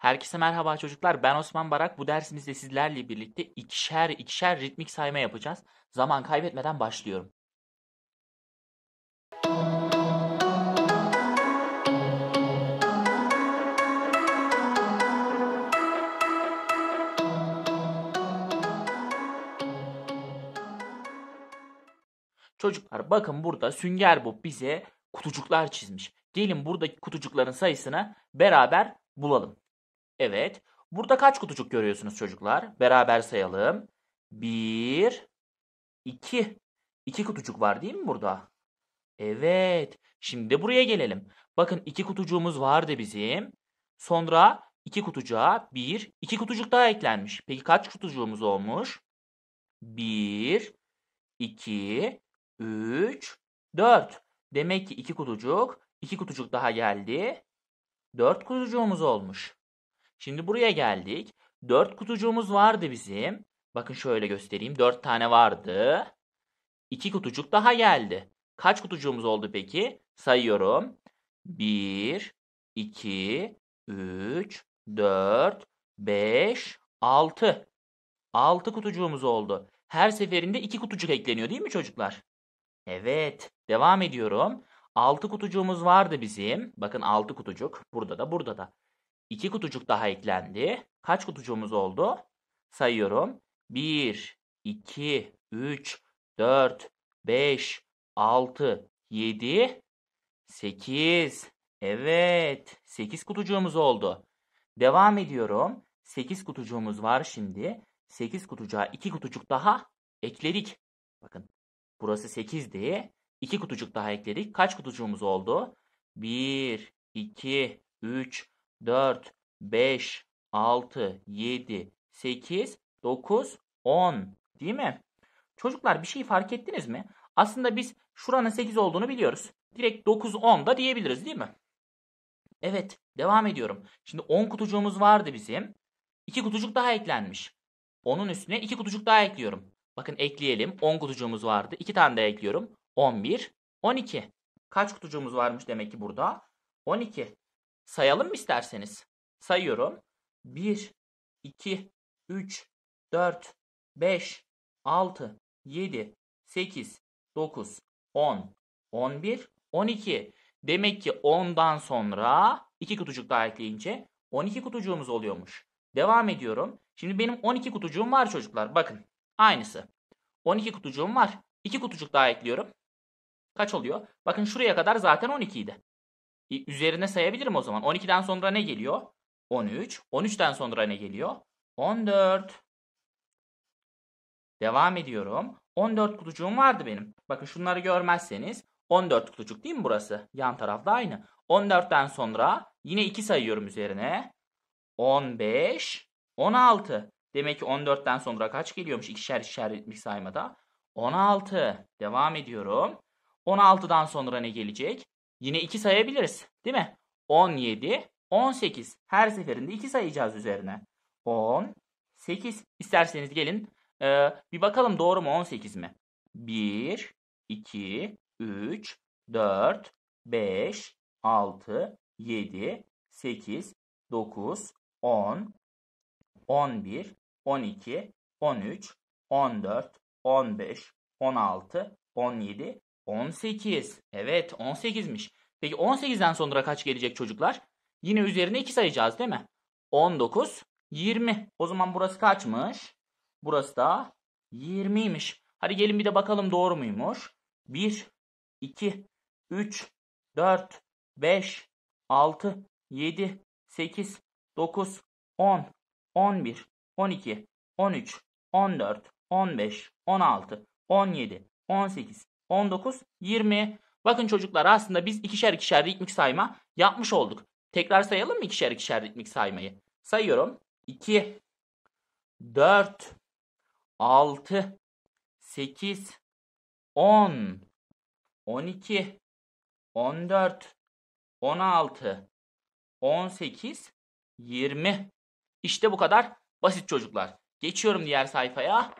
Herkese merhaba çocuklar. Ben Osman Barak. Bu dersimizde sizlerle birlikte ikişer ikişer ritmik sayma yapacağız. Zaman kaybetmeden başlıyorum. Çocuklar bakın burada Sünger Bob bize kutucuklar çizmiş. Gelin buradaki kutucukların sayısını beraber bulalım. Evet. Burada kaç kutucuk görüyorsunuz çocuklar? Beraber sayalım. Bir, iki. İki kutucuk var değil mi burada? Evet. Şimdi de buraya gelelim. Bakın iki kutucuğumuz vardı bizim. Sonra iki kutucuğa bir, iki kutucuk daha eklenmiş. Peki kaç kutucuğumuz olmuş? Bir, iki, üç, dört. Demek ki iki kutucuk, iki kutucuk daha geldi. Dört kutucuğumuz olmuş. Şimdi buraya geldik. 4 kutucuğumuz vardı bizim. Bakın şöyle göstereyim. 4 tane vardı. 2 kutucuk daha geldi. Kaç kutucuğumuz oldu peki? Sayıyorum. 1, 2, 3, 4, 5, 6. 6 kutucuğumuz oldu. Her seferinde 2 kutucuk ekleniyor değil mi çocuklar? Evet. Devam ediyorum. 6 kutucuğumuz vardı bizim. Bakın 6 kutucuk. Burada da burada da. 2 kutucuk daha eklendi. Kaç kutucuğumuz oldu? Sayıyorum. 1, 2, 3, 4, 5, 6, 7, 8. Evet, 8 kutucuğumuz oldu. Devam ediyorum. 8 kutucuğumuz var şimdi. 8 kutucuğa 2 kutucuk daha ekledik. Bakın burası 8'di. 2 kutucuk daha ekledik. Kaç kutucuğumuz oldu? 1, 2, 3, 4, 5, 6, 7, 8, 9, 10 değil mi? Çocuklar bir şey fark ettiniz mi? Aslında biz şuranın 8 olduğunu biliyoruz. Direkt 9, 10 da diyebiliriz değil mi? Evet devam ediyorum. Şimdi 10 kutucuğumuz vardı bizim. 2 kutucuk daha eklenmiş. Onun üstüne 2 kutucuk daha ekliyorum. Bakın ekleyelim. 10 kutucuğumuz vardı. 2 tane daha ekliyorum. 11, 12. Kaç kutucuğumuz varmış demek ki burada? 12. Sayalım mı isterseniz. Sayıyorum. 1, 2, 3, 4, 5, 6, 7, 8, 9, 10, 11, 12. Demek ki 10'dan sonra 2 kutucuk daha ekleyince 12 kutucuğumuz oluyormuş. Devam ediyorum. Şimdi benim 12 kutucuğum var çocuklar. Bakın aynısı. 12 kutucuğum var. 2 kutucuk daha ekliyorum. Kaç oluyor? Bakın şuraya kadar zaten 12 idi. Üzerine sayabilirim o zaman. 12'den sonra ne geliyor? 13. 13'ten sonra ne geliyor? 14. Devam ediyorum. 14 kutucuğum vardı benim. Bakın şunları görmezseniz 14 kutucuk değil mi burası? Yan tarafta aynı. 14'ten sonra yine 2 sayıyorum üzerine. 15, 16. Demek ki 14'ten sonra kaç geliyormuş ikişer ikişer ritmik saymada? 16. Devam ediyorum. 16'dan sonra ne gelecek? Yine 2 sayabiliriz. Değil mi? 17, 18. Her seferinde 2 sayacağız üzerine. 10, 8. İsterseniz gelin ee, bir bakalım doğru mu 18 mi? 1, 2, 3, 4, 5, 6, 7, 8, 9, 10, 11, 12, 13, 14, 15, 16, 17, 18. Evet 18'miş. Peki 18'den sonra kaç gelecek çocuklar? Yine üzerine 2 sayacağız değil mi? 19, 20. O zaman burası kaçmış? Burası da 20'ymiş. Hadi gelin bir de bakalım doğru muymuş? 1, 2, 3, 4, 5, 6, 7, 8, 9, 10, 11, 12, 13, 14, 15, 16, 17, 18, 19, 20. Bakın çocuklar aslında biz ikişer ikişer ritmik sayma yapmış olduk. Tekrar sayalım mı ikişer ikişer ritmik saymayı? Sayıyorum. 2, 4, 6, 8, 10, 12, 14, 16, 18, 20. İşte bu kadar basit çocuklar. Geçiyorum diğer sayfaya.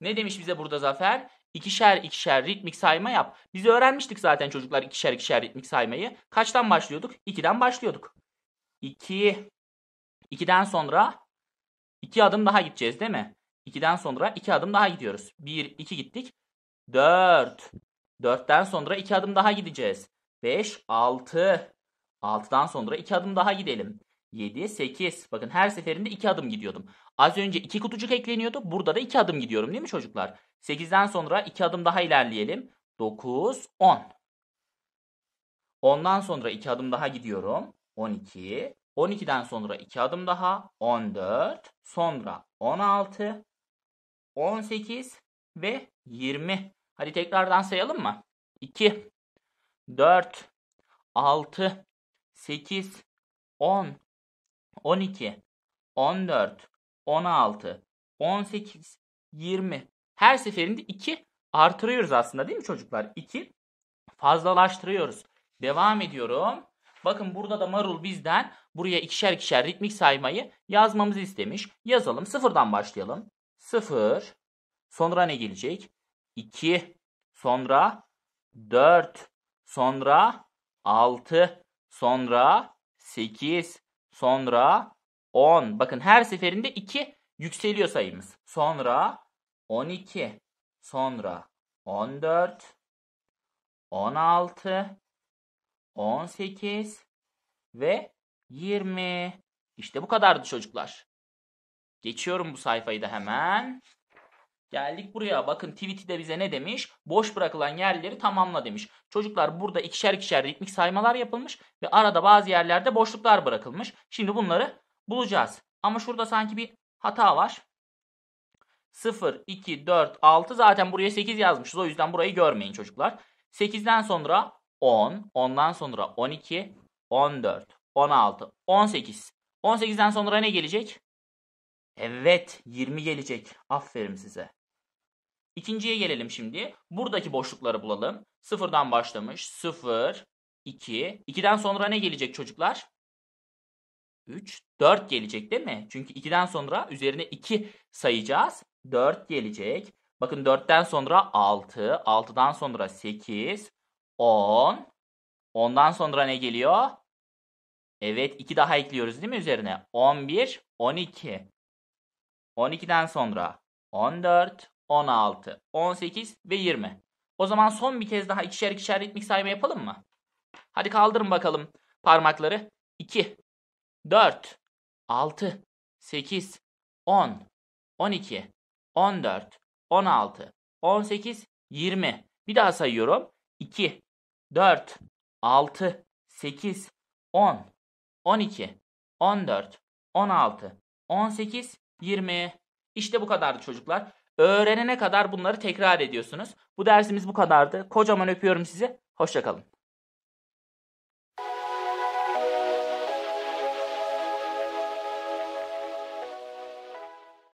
Ne demiş bize burada Zafer? İkişer, ikişer ritmik sayma yap. Biz öğrenmiştik zaten çocuklar ikişer ikişer ritmik saymayı. Kaçtan başlıyorduk? İki'den başlıyorduk. İki, 2'den sonra iki adım daha gideceğiz değil mi? İki'den sonra iki adım daha gidiyoruz. Bir, iki gittik. Dört, dörtten sonra iki adım daha gideceğiz. Beş, altı, altıdan sonra iki adım daha gidelim. 7, 8. Bakın her seferinde 2 adım gidiyordum. Az önce 2 kutucuk ekleniyordu. Burada da 2 adım gidiyorum değil mi çocuklar? 8'den sonra 2 adım daha ilerleyelim. 9, 10. Ondan sonra 2 adım daha gidiyorum. 12. 12'den sonra 2 adım daha. 14. Sonra 16. 18 ve 20. Hadi tekrardan sayalım mı? 2, 4, 6, 8, 10, 12, 14, 16, 18, 20. Her seferinde 2 artırıyoruz aslında değil mi çocuklar? 2 fazlalaştırıyoruz. Devam ediyorum. Bakın burada da marul bizden buraya ikişer ikişer ritmik saymayı yazmamızı istemiş. Yazalım. Sıfırdan başlayalım. Sıfır. Sonra ne gelecek? İki. Sonra dört. Sonra altı. Sonra sekiz. Sonra 10. Bakın her seferinde 2 yükseliyor sayımız. Sonra 12. Sonra 14. 16. 18 ve 20. İşte bu kadardı çocuklar. Geçiyorum bu sayfayı da hemen. Geldik buraya bakın tweet'i de bize ne demiş? Boş bırakılan yerleri tamamla demiş. Çocuklar burada ikişer ikişer ritmik saymalar yapılmış ve arada bazı yerlerde boşluklar bırakılmış. Şimdi bunları bulacağız. Ama şurada sanki bir hata var. 0, 2, 4, 6 zaten buraya 8 yazmışız. O yüzden burayı görmeyin çocuklar. 8'den sonra 10, ondan sonra 12, 14, 16, 18. 18'den sonra ne gelecek? Evet 20 gelecek. Aferin size. İkinciye gelelim şimdi. Buradaki boşlukları bulalım. Sıfırdan başlamış. Sıfır, iki. İkiden sonra ne gelecek çocuklar? Üç, dört gelecek değil mi? Çünkü ikiden sonra üzerine iki sayacağız. Dört gelecek. Bakın dörtten sonra altı, altıdan sonra sekiz, on. Ondan sonra ne geliyor? Evet iki daha ekliyoruz değil mi üzerine? On bir, on iki. On iki'den sonra on dört. 16, 18 ve 20. O zaman son bir kez daha ikişer ikişer ritmik sayma yapalım mı? Hadi kaldırın bakalım parmakları. 2, 4, 6, 8, 10, 12, 14, 16, 18, 20. Bir daha sayıyorum. 2, 4, 6, 8, 10, 12, 14, 16, 18, 20. İşte bu kadardı çocuklar. Öğrenene kadar bunları tekrar ediyorsunuz. Bu dersimiz bu kadardı. Kocaman öpüyorum sizi. Hoşçakalın.